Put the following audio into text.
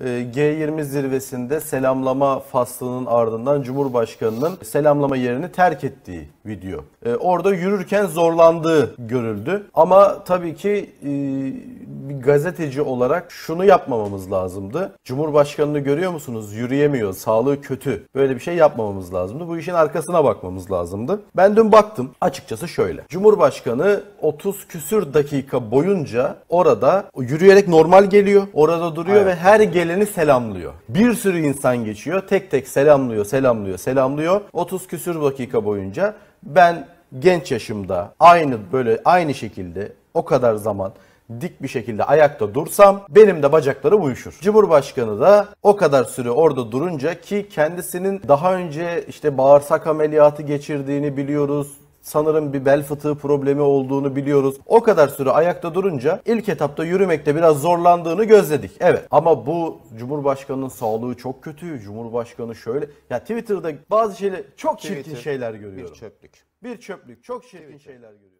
Ee, G20 zirvesinde selamlama faslının ardından Cumhurbaşkanı'nın selamlama yerini terk ettiği video. Ee, orada yürürken zorlandığı görüldü. Ama tabii ki e, bir gazeteci olarak şunu yapmamamız lazımdı. Cumhurbaşkanını görüyor musunuz? Yürüyemiyor, sağlığı kötü. Böyle bir şey yapmamamız lazımdı. Bu işin arkasına bakmamız lazımdı. Ben dün baktım. Açıkçası şöyle. Cumhurbaşkanı 30 küsür dakika boyunca orada yürüyerek normal geliyor. Orada duruyor evet. ve her geleni selamlıyor. Bir sürü insan geçiyor. Tek tek selamlıyor, selamlıyor, selamlıyor. 30 küsür dakika boyunca ben genç yaşımda aynı böyle aynı şekilde o kadar zaman dik bir şekilde ayakta dursam benim de bacaklarım uyuşur. Cumhurbaşkanı da o kadar süre orada durunca ki kendisinin daha önce işte bağırsak ameliyatı geçirdiğini biliyoruz sanırım bir bel fıtığı problemi olduğunu biliyoruz. O kadar süre ayakta durunca ilk etapta yürümekte biraz zorlandığını gözledik. Evet ama bu Cumhurbaşkanı'nın sağlığı çok kötü. Cumhurbaşkanı şöyle ya Twitter'da bazı şeyler çok çirkin şeyler görüyorum. Bir çöplük. Bir çöplük çok çirkin Twitter. şeyler görüyorum.